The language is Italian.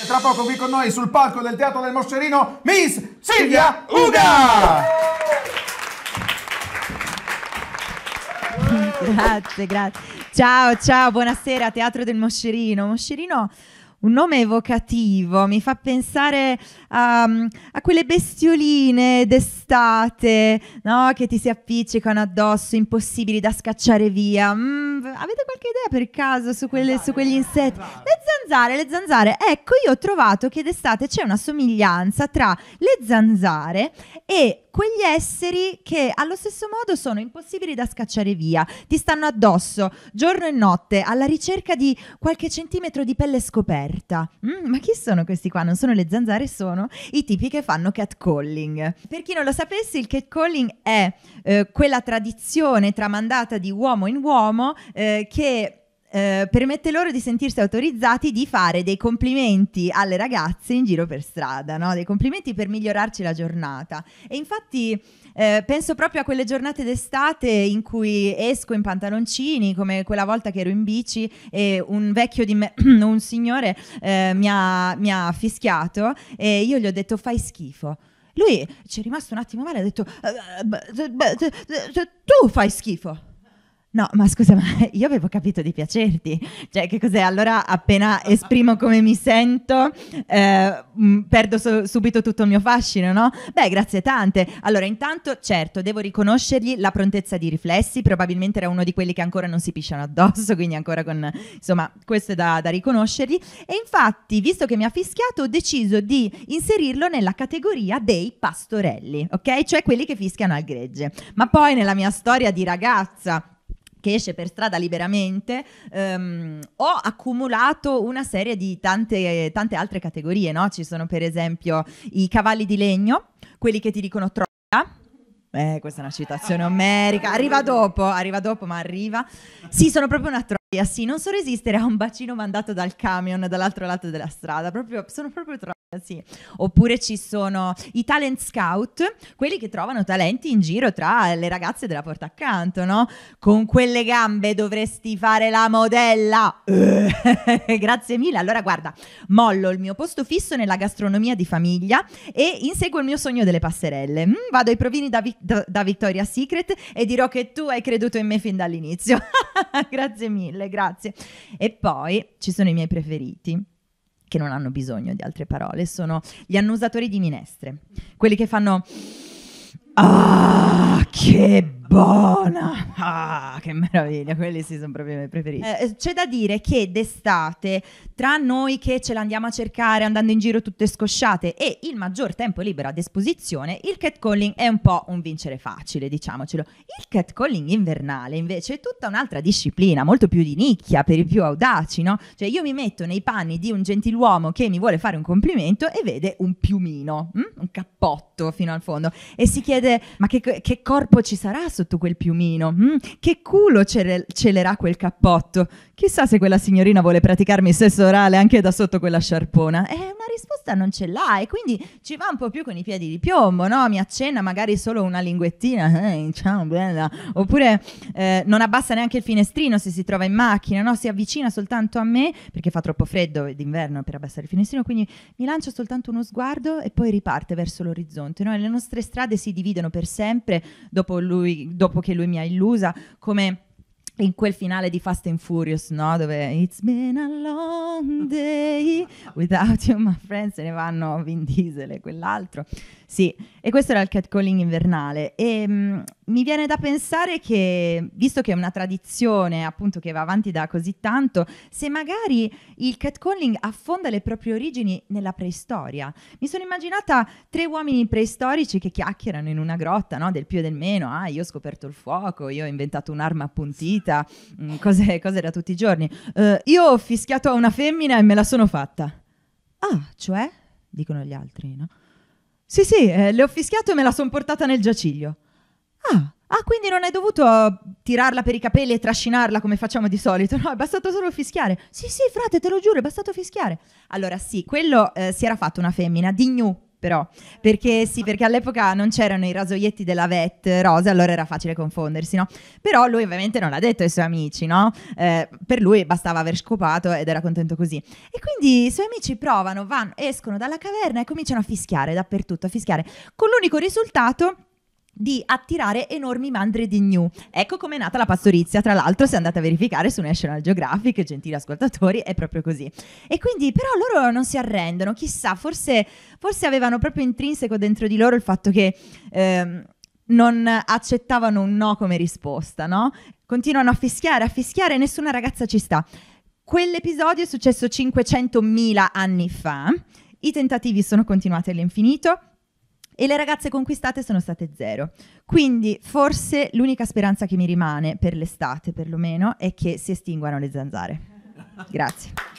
E tra poco qui con noi sul palco del Teatro del Moscerino, Miss Silvia Uga! grazie, grazie. Ciao, ciao, buonasera, Teatro del Moscerino. Moscerino un nome evocativo, mi fa pensare a, mm, a quelle bestioline d'estate no? che ti si appiccicano addosso, impossibili da scacciare via. Mm, avete qualche idea per caso su, quelle, su quegli insetti? Le zanzare, le zanzare. Ecco, io ho trovato che d'estate c'è una somiglianza tra le zanzare e quegli esseri che allo stesso modo sono impossibili da scacciare via, ti stanno addosso giorno e notte alla ricerca di qualche centimetro di pelle scoperta allerta. Mm, ma chi sono questi qua? Non sono le zanzare, sono i tipi che fanno catcalling. Per chi non lo sapesse, il catcalling è eh, quella tradizione tramandata di uomo in uomo eh, che eh, permette loro di sentirsi autorizzati di fare dei complimenti alle ragazze in giro per strada, no? dei complimenti per migliorarci la giornata. E infatti eh, penso proprio a quelle giornate d'estate in cui esco in pantaloncini, come quella volta che ero in bici e un vecchio di me, un signore eh, mi, ha, mi ha fischiato e io gli ho detto fai schifo. Lui ci è rimasto un attimo male, e ha detto eh, tu fai schifo. No, ma scusa, ma io avevo capito di piacerti. Cioè, che cos'è? Allora, appena esprimo come mi sento, eh, mh, mm, perdo so- subito tutto il mio fascino, no? Beh, grazie tante. Allora, intanto, certo, devo riconoscergli la prontezza di riflessi. Probabilmente era uno di quelli che ancora non si pisciano addosso, quindi ancora con... Insomma, questo è da, da riconoscergli. E infatti, visto che mi ha fischiato, ho deciso di inserirlo nella categoria dei pastorelli, ok? Cioè quelli che fischiano al gregge. Ma poi, nella mia storia di ragazza che esce per strada liberamente, um, ho accumulato una serie di tante, tante altre categorie, no? Ci sono per esempio i cavalli di legno, quelli che ti dicono troia, eh, questa è una citazione omerica, arriva dopo, arriva dopo, ma arriva. Sì, sono proprio una troia a sì, non so resistere a un bacino mandato dal camion dall'altro lato della strada, proprio, sono proprio troppo. Sì. Oppure ci sono i talent scout, quelli che trovano talenti in giro tra le ragazze della porta accanto, no? Con quelle gambe dovresti fare la modella. Grazie mille. Allora guarda, mollo il mio posto fisso nella gastronomia di famiglia e inseguo il mio sogno delle passerelle. Mm, vado ai provini da, Vi- da Victoria's Secret e dirò che tu hai creduto in me fin dall'inizio. Grazie mille mille, grazie. E poi ci sono i miei preferiti che non hanno bisogno di altre parole, sono gli annusatori di minestre, quelli che fanno Ah, che buona! Ah, che meraviglia, quelli sì sono proprio i miei preferiti. Eh, eh, c'è da dire che d'estate, tra noi che ce l'andiamo a cercare andando in giro tutte scosciate e il maggior tempo libero a disposizione, il catcalling è un po' un vincere facile, diciamocelo. Il catcalling invernale invece è tutta un'altra disciplina, molto più di nicchia per i più audaci, no? Cioè io mi metto nei panni di un gentiluomo che mi vuole fare un complimento e vede un piumino, mh? Mm? un cappotto fino al fondo e si chiede ma che, che corpo ci sarà sotto quel piumino. Mm, che culo cele- celerà quel cappotto? Chissà se quella signorina vuole praticarmi sesso orale anche da sotto quella sciarpona. Eh, una risposta non ce l'ha e quindi ci va un po' più con i piedi di piombo, no? Mi accenna magari solo una linguettina, eh, ciao bella. Oppure eh, non abbassa neanche il finestrino se si trova in macchina, no? Si avvicina soltanto a me perché fa troppo freddo d'inverno per abbassare il finestrino, quindi mi lancia soltanto uno sguardo e poi riparte verso l'orizzonte, no? le nostre strade si dividono per sempre dopo lui dopo che lui mi ha illusa, come in quel finale di Fast and Furious, no? Dove It's been a long day Without You My Friends, se ne vanno Vin Diesel e quell'altro. Sì, e questo era il catcalling invernale. E ehm, mh, mi viene da pensare che, visto che è una tradizione appunto che va avanti da così tanto, se magari il catcalling affonda le proprie origini nella preistoria. Mi sono immaginata tre uomini preistorici che chiacchierano in una grotta, no? del più e del meno. Ah, io ho scoperto il fuoco, io ho inventato un'arma appuntita, mh, mm, cose, cose, da tutti i giorni. Uh, io ho fischiato a una femmina e me la sono fatta fatta. Ah, cioè? dicono gli altri, no? Sì, sì, eh, le ho fischiato e me la son portata nel giaciglio. Ah, ah, quindi non hai dovuto tirarla per i capelli e trascinarla come facciamo di solito, no? È bastato solo fischiare. Sì, sì, frate, te lo giuro, è bastato fischiare. Allora, sì, quello eh, si era fatto una femmina, di gnu, però perché sì perché all'epoca non c'erano i rasoietti della VET rosa allora era facile confondersi no però lui ovviamente non l'ha detto ai suoi amici no eh, per lui bastava aver scopato ed era contento così e quindi i suoi amici provano vanno escono dalla caverna e cominciano a fischiare dappertutto a fischiare con l'unico risultato di attirare enormi mandre di gnu. Ecco come è nata la pastorizia, tra l'altro se andate a verificare su National Geographic, gentili ascoltatori, è proprio così. E quindi però loro non si arrendono, chissà, forse, forse avevano proprio intrinseco dentro di loro il fatto che... Ehm, non accettavano un no come risposta, no? Continuano a fischiare, a fischiare e nessuna ragazza ci sta. Quell'episodio è successo 500.000 anni fa. I tentativi sono continuati all'infinito e le ragazze conquistate sono state zero. Quindi forse l'unica speranza che mi rimane per l'estate perlomeno è che si estinguano le zanzare. Grazie.